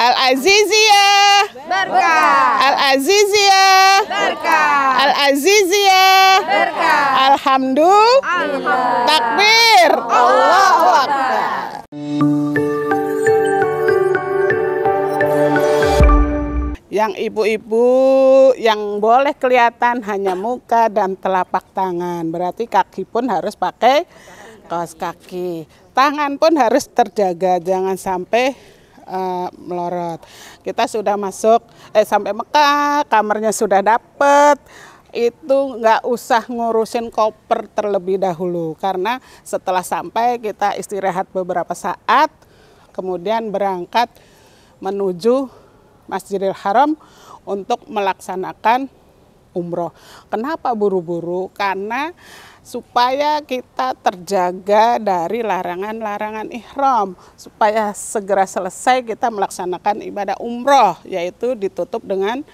Al-Azizia Berkah Al-Azizia Berkah Al-Azizia Berkah Alhamdulillah Takbir Allahu Akbar Yang ibu-ibu yang boleh kelihatan hanya muka dan telapak tangan. Berarti kaki pun harus pakai kaos kaki. Tangan pun harus terjaga, jangan sampai uh, melorot. Kita sudah masuk eh sampai Mekah, kamarnya sudah dapat itu nggak usah ngurusin koper terlebih dahulu karena setelah sampai kita istirahat beberapa saat kemudian berangkat menuju Masjidil Haram untuk melaksanakan umroh. Kenapa buru-buru? Karena supaya kita terjaga dari larangan-larangan ihram supaya segera selesai kita melaksanakan ibadah umroh yaitu ditutup dengan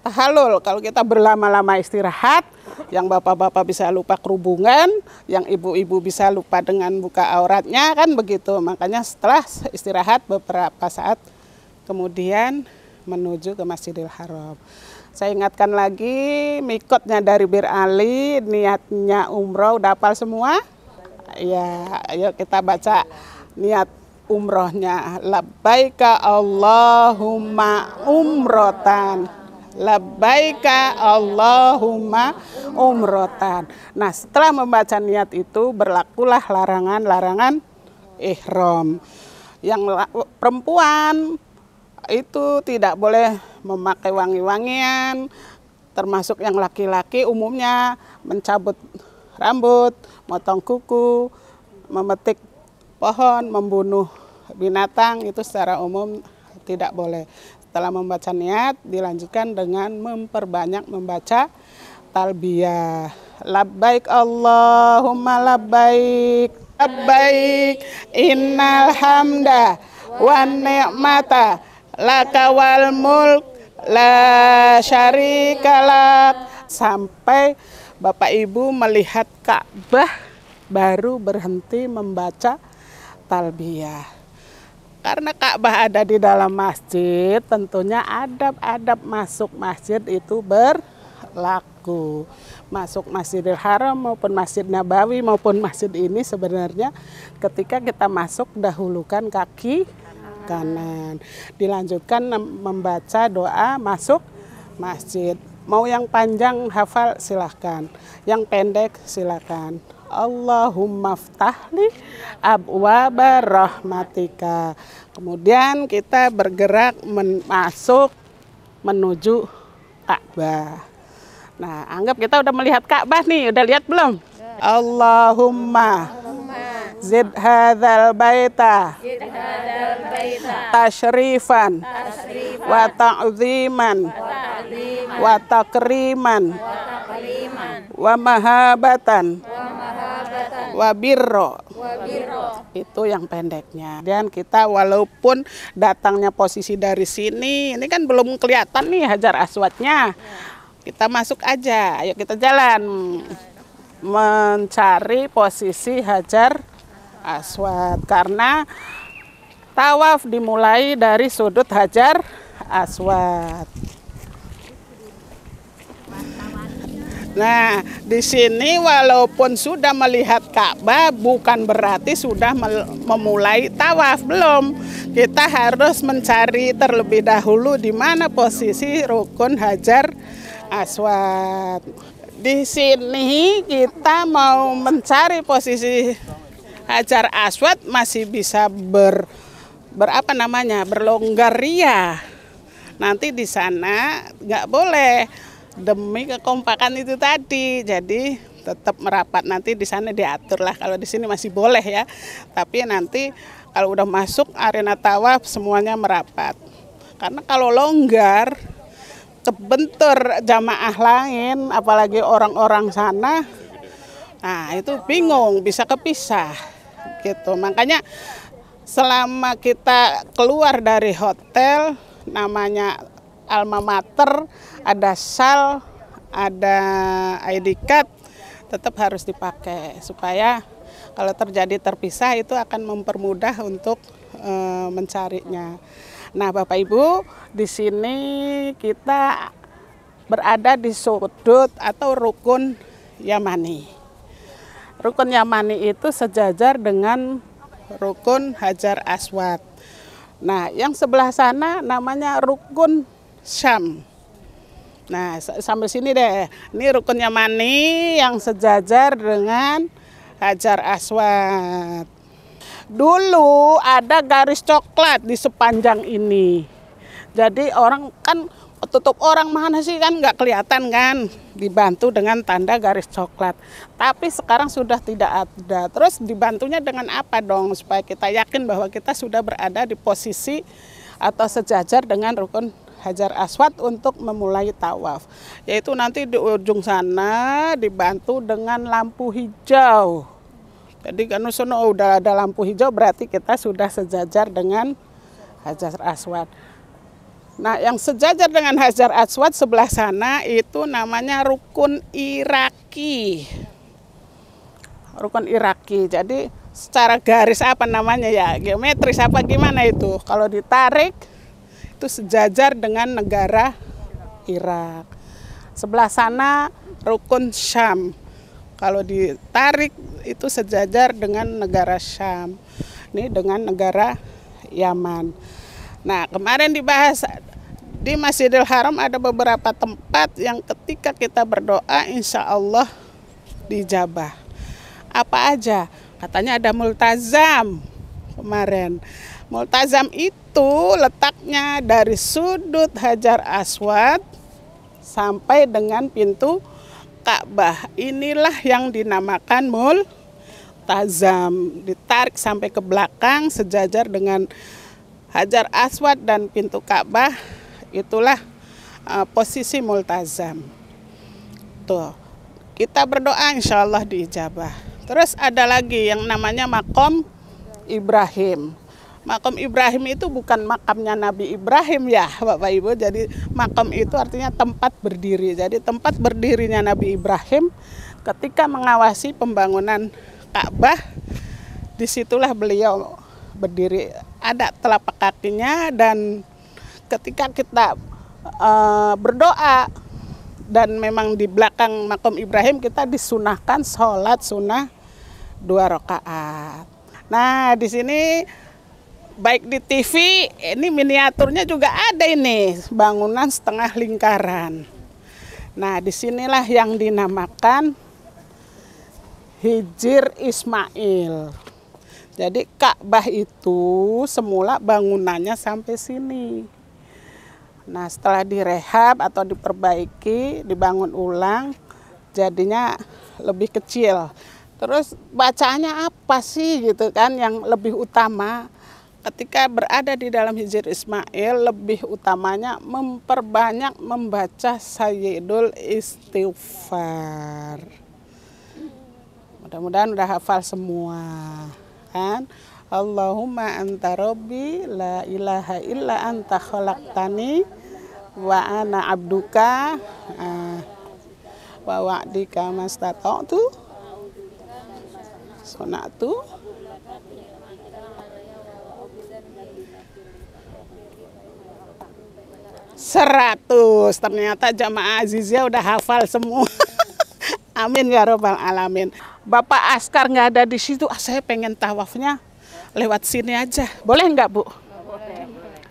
tahalul kalau kita berlama-lama istirahat yang bapak-bapak bisa lupa kerubungan yang ibu-ibu bisa lupa dengan buka auratnya kan begitu makanya setelah istirahat beberapa saat kemudian menuju ke Masjidil Haram. Saya ingatkan lagi, mikotnya dari Bir Ali, niatnya umroh, dapal semua. Ya, ayo kita baca niat umrohnya. Labbaika Allahumma umrotan. Labbaika Allahumma umrotan. Nah, setelah membaca niat itu, berlakulah larangan-larangan ihram. Yang perempuan itu tidak boleh memakai wangi-wangian, termasuk yang laki-laki umumnya mencabut rambut, motong kuku, memetik pohon, membunuh binatang itu secara umum tidak boleh. Setelah membaca niat dilanjutkan dengan memperbanyak membaca talbiyah. Labbaik Allahumma labbaik. Labbaik innal hamda wa ni'mata lakawal mulk la syarikalak sampai Bapak Ibu melihat Ka'bah baru berhenti membaca talbiyah. Karena Ka'bah ada di dalam masjid, tentunya adab-adab masuk masjid itu berlaku. Masuk Masjidil Haram maupun Masjid Nabawi maupun masjid ini sebenarnya ketika kita masuk dahulukan kaki kanan. Dilanjutkan membaca doa masuk masjid. Mau yang panjang hafal silahkan, yang pendek silahkan. Allahumma ftahli abwaba rahmatika. Kemudian kita bergerak men masuk menuju Ka'bah. Nah, anggap kita udah melihat Ka'bah nih, udah lihat belum? Ya. Allahumma Wa baita Wa takriman. Wa mahabatan. wabiro birro. Itu yang pendeknya. Dan kita walaupun datangnya posisi dari sini, ini kan belum kelihatan nih Hajar Aswadnya. Kita masuk aja, ayo kita jalan mencari posisi Hajar Aswad karena tawaf dimulai dari sudut Hajar Aswad. Nah, di sini walaupun sudah melihat Ka'bah bukan berarti sudah memulai tawaf, belum. Kita harus mencari terlebih dahulu di mana posisi rukun Hajar Aswad. Di sini kita mau mencari posisi Hajar Aswad masih bisa ber berapa namanya berlonggar ya. Nanti di sana nggak boleh demi kekompakan itu tadi. Jadi tetap merapat nanti di sana diatur lah. Kalau di sini masih boleh ya, tapi nanti kalau udah masuk arena tawaf semuanya merapat. Karena kalau longgar kebentur jamaah lain, apalagi orang-orang sana, nah itu bingung bisa kepisah gitu. Makanya selama kita keluar dari hotel namanya alma mater, ada sal, ada ID card tetap harus dipakai supaya kalau terjadi terpisah itu akan mempermudah untuk e, mencarinya. Nah, Bapak Ibu, di sini kita berada di sudut atau rukun Yamani. Rukun Yamani itu sejajar dengan Rukun Hajar Aswad. Nah, yang sebelah sana namanya Rukun Syam. Nah, sampai sini deh. Ini Rukun Yamani yang sejajar dengan Hajar Aswad. Dulu ada garis coklat di sepanjang ini. Jadi orang kan tutup orang mana sih kan nggak kelihatan kan dibantu dengan tanda garis coklat. Tapi sekarang sudah tidak ada. Terus dibantunya dengan apa dong supaya kita yakin bahwa kita sudah berada di posisi atau sejajar dengan rukun Hajar Aswad untuk memulai tawaf. Yaitu nanti di ujung sana dibantu dengan lampu hijau. Jadi kan sudah oh, ada lampu hijau berarti kita sudah sejajar dengan Hajar Aswad. Nah, yang sejajar dengan Hajar Aswad sebelah sana itu namanya Rukun Iraki. Rukun Iraki. Jadi secara garis apa namanya ya, geometris apa gimana itu? Kalau ditarik itu sejajar dengan negara Irak. Sebelah sana Rukun Syam. Kalau ditarik itu sejajar dengan negara Syam. Ini dengan negara Yaman. Nah, kemarin dibahas di Masjidil Haram ada beberapa tempat yang ketika kita berdoa insya Allah dijabah. Apa aja? Katanya ada multazam kemarin. Multazam itu letaknya dari sudut Hajar Aswad sampai dengan pintu Ka'bah. Inilah yang dinamakan multazam. Ditarik sampai ke belakang sejajar dengan Hajar Aswad dan pintu Ka'bah Itulah uh, posisi multazam. Tuh. Kita berdoa insya Allah diijabah. Terus ada lagi yang namanya makom Ibrahim. Makom Ibrahim itu bukan makamnya Nabi Ibrahim ya Bapak Ibu. Jadi makom itu artinya tempat berdiri. Jadi tempat berdirinya Nabi Ibrahim ketika mengawasi pembangunan Ka'bah disitulah beliau berdiri ada telapak kakinya dan ketika kita uh, berdoa dan memang di belakang makam Ibrahim kita disunahkan sholat sunnah dua rakaat. Nah di sini baik di TV ini miniaturnya juga ada ini bangunan setengah lingkaran. Nah disinilah yang dinamakan Hijir Ismail. Jadi Ka'bah itu semula bangunannya sampai sini. Nah setelah direhab atau diperbaiki, dibangun ulang, jadinya lebih kecil. Terus bacaannya apa sih gitu kan yang lebih utama ketika berada di dalam Hijir Ismail lebih utamanya memperbanyak membaca Sayyidul Istighfar. Mudah-mudahan udah hafal semua kan. Allahumma anta rabbi la ilaha illa anta khalaqtani wa ana abduka eh, wa wa'dika mastata'tu sonatu seratus ternyata jamaah Azizia udah hafal semua amin ya robbal alamin Bapak Askar nggak ada di situ ah, saya pengen tawafnya lewat sini aja boleh nggak Bu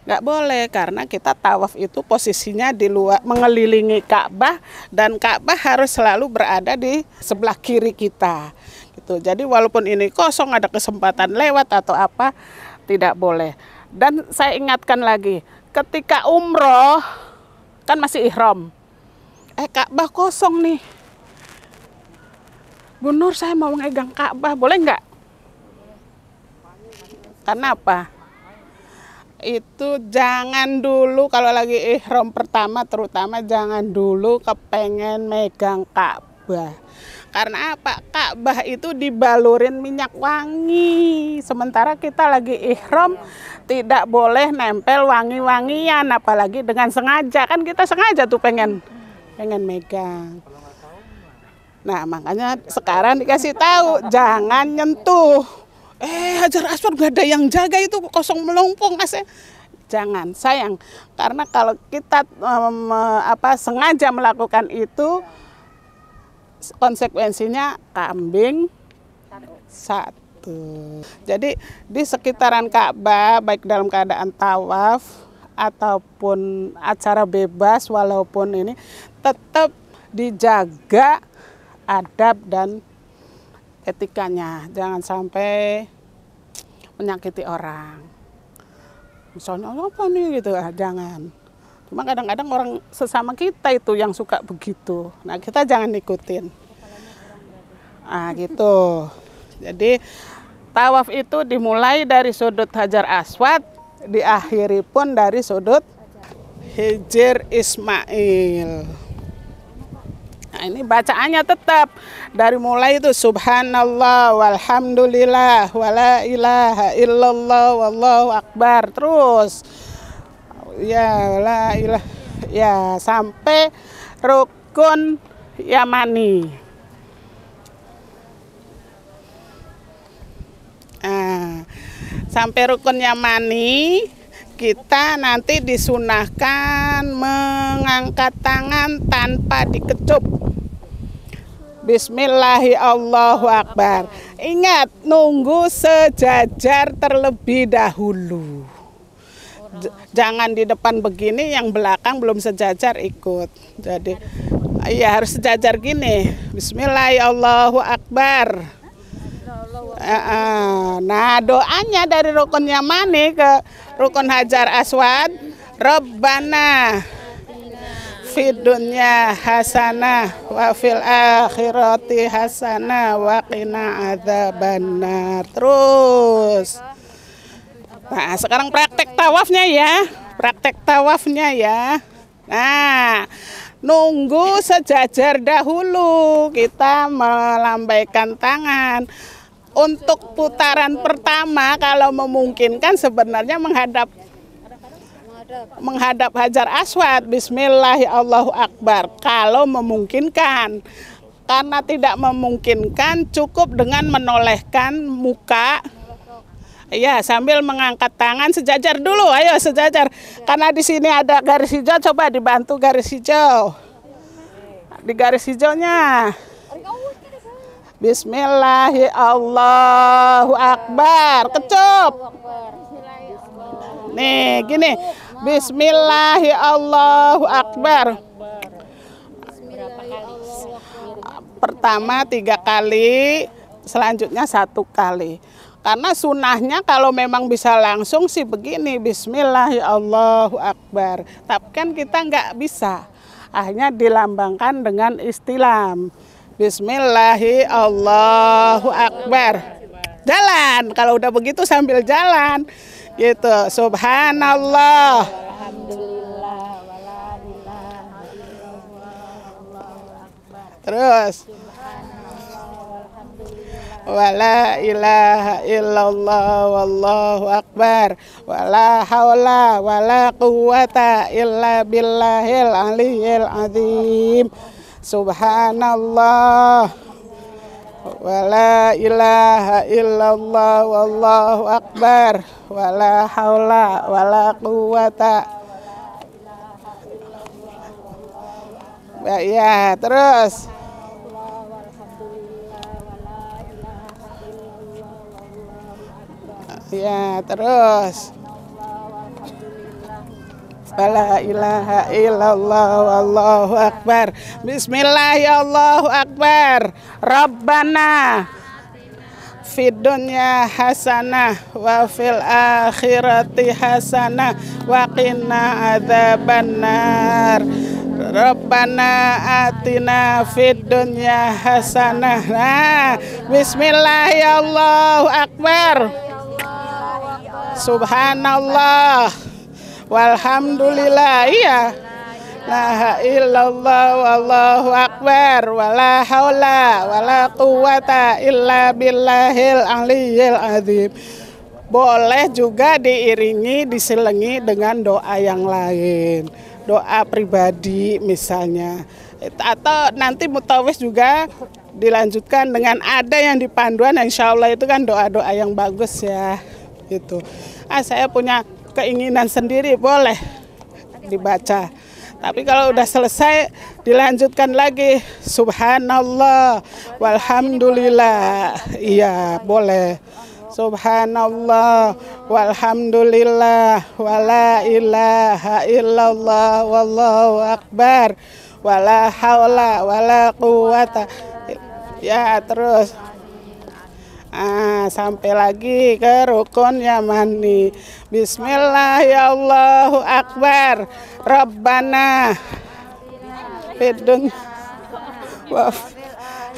Nggak boleh karena kita tawaf itu posisinya di luar mengelilingi Ka'bah dan Ka'bah harus selalu berada di sebelah kiri kita. Gitu. Jadi walaupun ini kosong ada kesempatan lewat atau apa tidak boleh. Dan saya ingatkan lagi, ketika umroh kan masih ihram. Eh Ka'bah kosong nih. Bu Nur saya mau megang Ka'bah, boleh nggak? Karena apa? itu jangan dulu kalau lagi ihram pertama terutama jangan dulu kepengen megang Ka'bah. Karena apa? Ka'bah itu dibalurin minyak wangi. Sementara kita lagi ihram tidak boleh nempel wangi-wangian apalagi dengan sengaja. Kan kita sengaja tuh pengen pengen megang. Nah, makanya sekarang dikasih tahu jangan nyentuh eh Hajar Aswad gak ada yang jaga itu kosong melompong saya jangan sayang karena kalau kita um, apa sengaja melakukan itu konsekuensinya kambing satu jadi di sekitaran Ka'bah baik dalam keadaan tawaf ataupun acara bebas walaupun ini tetap dijaga adab dan etikanya, jangan sampai menyakiti orang. Misalnya, oh, apa nih gitu, ah, jangan. Cuma kadang-kadang orang sesama kita itu yang suka begitu. Nah, kita jangan ikutin. Ah, gitu. Jadi tawaf itu dimulai dari sudut Hajar Aswad, diakhiri pun dari sudut Hijir Ismail. Nah, ini bacaannya tetap dari mulai itu subhanallah walhamdulillah wala ilaha illallah wallahu akbar terus ya la ilah ya sampai rukun yamani nah, sampai rukun yamani kita nanti disunahkan mengangkat tangan tanpa dikecup. Bismillahirrahmanirrahim. Ingat, nunggu sejajar terlebih dahulu. J jangan di depan begini, yang belakang belum sejajar ikut. Jadi, ya harus sejajar gini. Bismillahirrahmanirrahim. Nah doanya dari rukun Yamani ke rukun Hajar Aswad, Rabbana fidunya hasanah wa fil akhirati hasanah wa qina adzabannar. Terus. Nah, sekarang praktek tawafnya ya. Praktek tawafnya ya. Nah, nunggu sejajar dahulu kita melambaikan tangan untuk putaran pertama kalau memungkinkan sebenarnya menghadap menghadap Hajar Aswad Bismillah ya Allahu Akbar kalau memungkinkan karena tidak memungkinkan cukup dengan menolehkan muka ya sambil mengangkat tangan sejajar dulu ayo sejajar karena di sini ada garis hijau coba dibantu garis hijau di garis hijaunya Bismillahirrahmanirrahim. Allahu Akbar. Kecup. Nih, gini. Bismillahirrahmanirrahim. Allahu Akbar. Pertama tiga kali, selanjutnya satu kali. Karena sunnahnya kalau memang bisa langsung sih begini, Bismillahirrahmanirrahim. Allahu Akbar. Tapi kan kita nggak bisa. Akhirnya dilambangkan dengan istilam. Bismillahirrahmanirrahim. Jalan kalau udah begitu sambil jalan gitu. Subhanallah. Terus wala ilaha illallah wallahu akbar wala haula wala quwata illa billahil aliyil azim Subhanallah wa la ilaha illallah wallahu akbar wa la hawla wa la quwata ya terus ya terus wala ilaha illallah wallahu akbar bismillah ya allah akbar rabbana fid dunya hasanah wa fil akhirati hasanah wa qina adzabannar Rabbana atina fid dunya hasanah. Nah, bismillah ya Allah akbar. Subhanallah. Walhamdulillah, iya. La illallah wallahu akbar wala haula wala quwata illa billahil aliyil azim. Boleh juga diiringi diselengi dengan doa yang lain. Doa pribadi misalnya atau nanti mutawis juga dilanjutkan dengan ada yang di panduan insya Allah itu kan doa-doa yang bagus ya gitu ah saya punya keinginan sendiri boleh dibaca. Tapi kalau udah selesai dilanjutkan lagi subhanallah walhamdulillah. Iya, boleh. Subhanallah walhamdulillah wala ilaha illallah wallahu akbar wala haula wala quwata ya terus Ah, sampai lagi ke rukun Yamani. Bismillah ya Allah Akbar. Rabbana bidun wa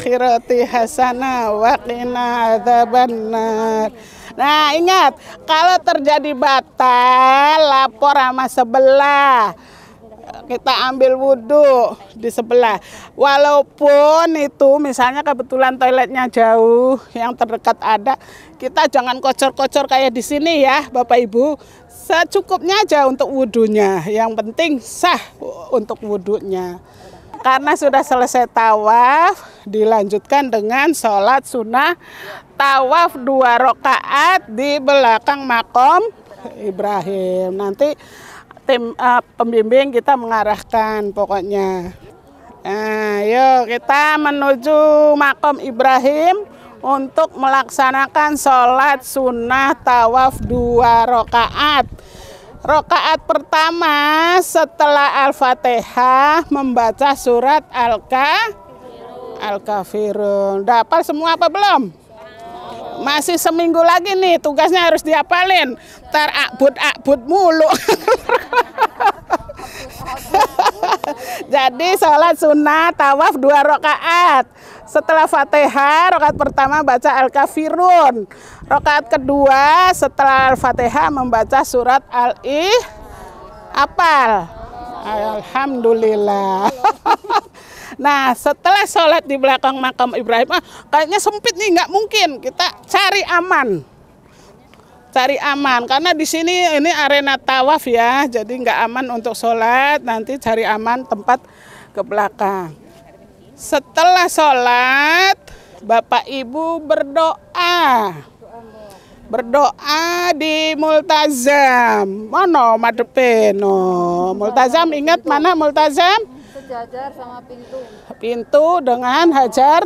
khirati hasana wa qina adzabannar. Nah, ingat kalau terjadi batal lapor sama sebelah kita ambil wudhu di sebelah. Walaupun itu misalnya kebetulan toiletnya jauh, yang terdekat ada, kita jangan kocor-kocor kayak di sini ya Bapak Ibu. Secukupnya aja untuk wudhunya, yang penting sah untuk wudhunya. Karena sudah selesai tawaf, dilanjutkan dengan sholat sunnah tawaf dua rakaat di belakang makom Ibrahim. Nanti tim uh, pembimbing kita mengarahkan pokoknya. Nah, yuk kita menuju makom Ibrahim untuk melaksanakan sholat sunnah tawaf dua rokaat. Rokaat pertama setelah Al-Fatihah membaca surat Al-Kafirun. al Dapat semua apa belum? Masih seminggu lagi nih tugasnya harus diapalin. Ntar akbut akbut mulu. Jadi sholat sunnah tawaf dua rakaat. Setelah fatihah, rakaat pertama baca Al-Kafirun. Rakaat kedua setelah Al-Fatihah membaca surat Al-Ih. Apal. Alhamdulillah. Nah setelah sholat di belakang makam Ibrahim, ah, kayaknya sempit nih nggak mungkin kita cari aman cari aman karena di sini ini arena tawaf ya jadi nggak aman untuk sholat nanti cari aman tempat ke belakang setelah sholat bapak ibu berdoa berdoa di multazam mana madepeno multazam ingat mana multazam sejajar sama pintu. Pintu dengan Hajar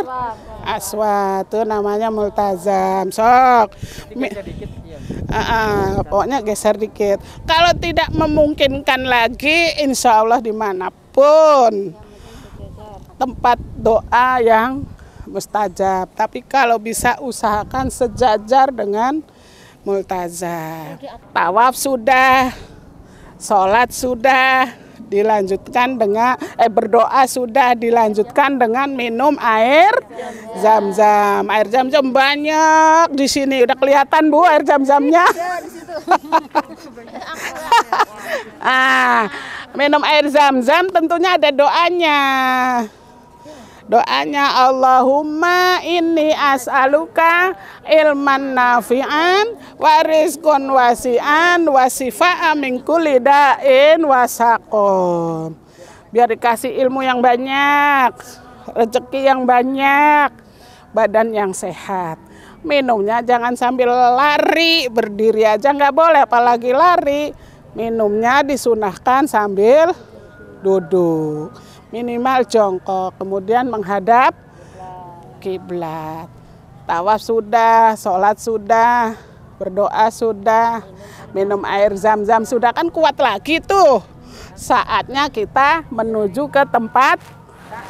Aswad itu namanya multazam. Sok. uh, uh, pokoknya geser dikit. Kalau tidak memungkinkan lagi, insya Allah dimanapun tempat doa yang mustajab. Tapi kalau bisa usahakan sejajar dengan multazam. Tawaf sudah, sholat sudah, dilanjutkan dengan eh berdoa sudah dilanjutkan dengan minum air zam-zam. Air zam-zam banyak di sini. Udah kelihatan Bu air zam-zamnya. Iya, ah, minum air zam-zam tentunya ada doanya. Doanya Allahumma inni as'aluka ilman nafi'an wa wasi'an wa sifa'an min kulli da'in wasaqon. Biar dikasih ilmu yang banyak, rezeki yang banyak, badan yang sehat. Minumnya jangan sambil lari, berdiri aja nggak boleh apalagi lari. Minumnya disunahkan sambil duduk minimal jongkok, kemudian menghadap kiblat. Tawaf sudah, sholat sudah, berdoa sudah, minum air zam-zam sudah kan kuat lagi tuh. Saatnya kita menuju ke tempat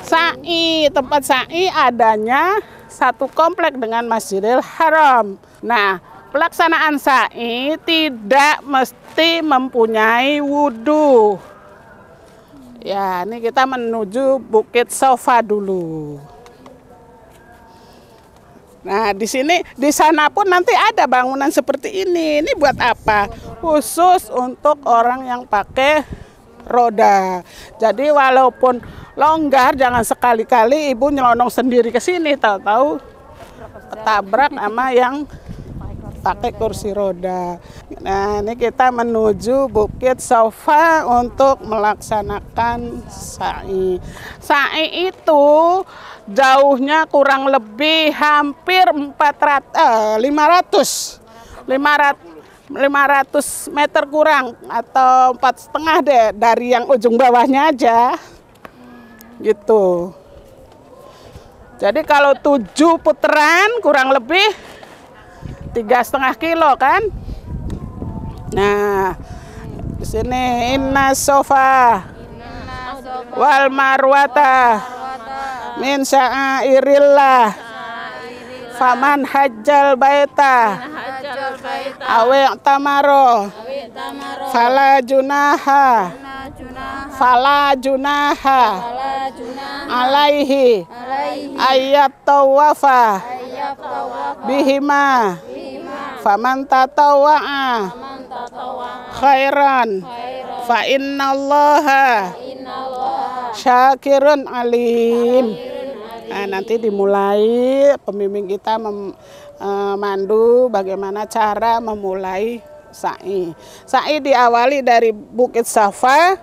sa'i. Tempat sa'i adanya satu komplek dengan Masjidil Haram. Nah, pelaksanaan sa'i tidak mesti mempunyai wudhu Ya, ini kita menuju Bukit Sofa dulu. Nah, di sini di sana pun nanti ada bangunan seperti ini. Ini buat apa? Khusus untuk orang yang pakai roda. Jadi walaupun longgar jangan sekali-kali ibu nyelonong sendiri ke sini tahu-tahu ketabrak sama yang pakai kursi roda. Nah, ini kita menuju Bukit Sofa untuk melaksanakan sa'i. Sa'i itu jauhnya kurang lebih hampir 400 eh, 500 500 500 meter kurang atau empat setengah deh dari yang ujung bawahnya aja gitu jadi kalau tujuh putaran kurang lebih tiga setengah kilo kan nah di sini inna sofa wal marwata min sya'airillah faman hajjal baita awi tamaro fala junaha fala junaha alaihi ayat tawafa bihima faman tatawa'a khairan fa innallaha syakirun alim nah, nanti dimulai pembimbing kita memandu eh, bagaimana cara memulai sa'i. Sa'i diawali dari Bukit Safa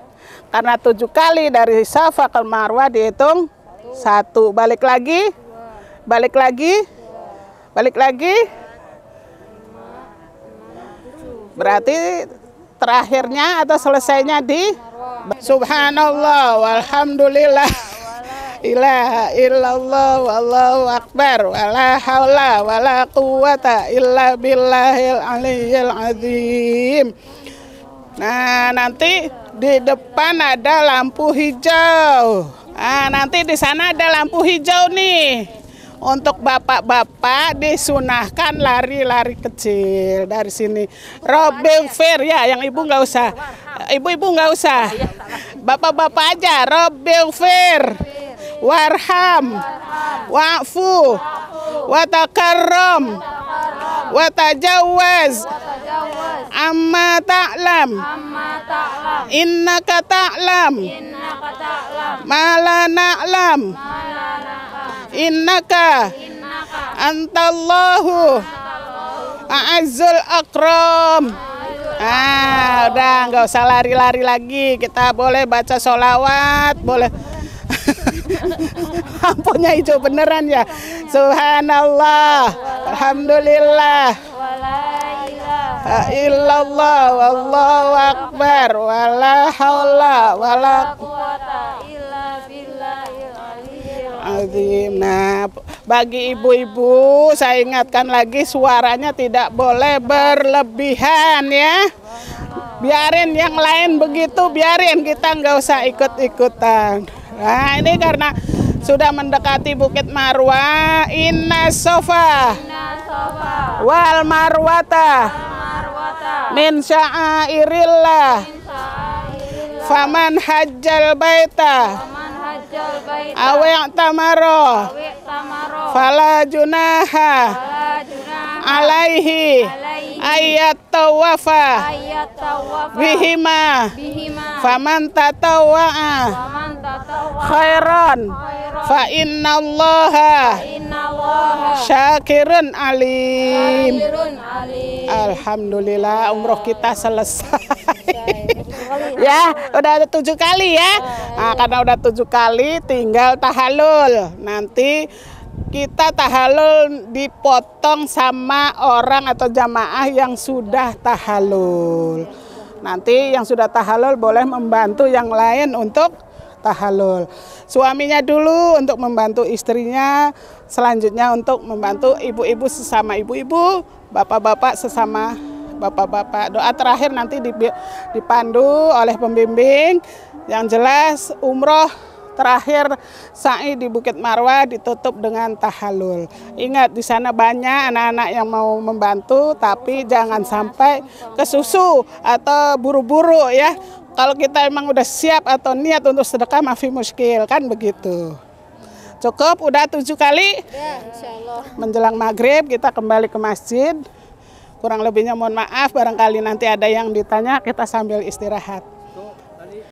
karena tujuh kali dari Safa ke Marwah dihitung satu. Balik lagi, balik lagi, balik lagi. Berarti terakhirnya atau selesainya di Subhanallah, Alhamdulillah ilaha illallah wallahu akbar wala haula wala quwata illa billahil aliyil azim nah nanti di depan ada lampu hijau nah nanti di sana ada lampu hijau nih untuk bapak-bapak disunahkan lari-lari kecil dari sini. Robin Fair ya, yang ibu nggak usah, ibu-ibu nggak usah, iya, bapak-bapak aja. Robin Fair warham wa'fu watakarram watajawaz amma ta'lam innaka ta'lam ma la na'lam innaka antallahu a'azzul akram ah udah nggak usah lari-lari lagi kita boleh baca solawat boleh Ampunnya hijau beneran ya. Subhanallah. Alhamdulillah. Illallah wallahu akbar wala haula wala quwata illa billahil azim. Nah, bagi ibu-ibu saya ingatkan lagi suaranya tidak boleh berlebihan ya biarin yang lain begitu biarin kita nggak usah ikut-ikutan Nah, ini karena sudah mendekati Bukit Marwa, Inna Sofa, Wal Marwata, Min Sya'airillah, Faman Hajjal Baita, Awek Tamaro, Falajunaha Fala Junaha, Alaihi, Ayat Tawafa, Bihima. Faman Tatawa'a, khairan fa innallaha syakirun alim Alhamdulillah umroh kita selesai ya udah tujuh kali ya nah, karena udah tujuh kali tinggal tahalul nanti kita tahalul dipotong sama orang atau jamaah yang sudah tahalul. Nanti yang sudah tahalul boleh membantu yang lain untuk tahalul. Suaminya dulu untuk membantu istrinya, selanjutnya untuk membantu ibu-ibu sesama ibu-ibu, bapak-bapak sesama bapak-bapak. Doa terakhir nanti dipandu oleh pembimbing. Yang jelas umroh terakhir sa'i di Bukit Marwah ditutup dengan tahalul. Ingat di sana banyak anak-anak yang mau membantu tapi jangan sampai kesusu atau buru-buru ya. Kalau kita emang udah siap atau niat untuk sedekah mafi muskil kan begitu. Cukup udah tujuh kali. Ya, Menjelang maghrib kita kembali ke masjid. Kurang lebihnya mohon maaf barangkali nanti ada yang ditanya kita sambil istirahat.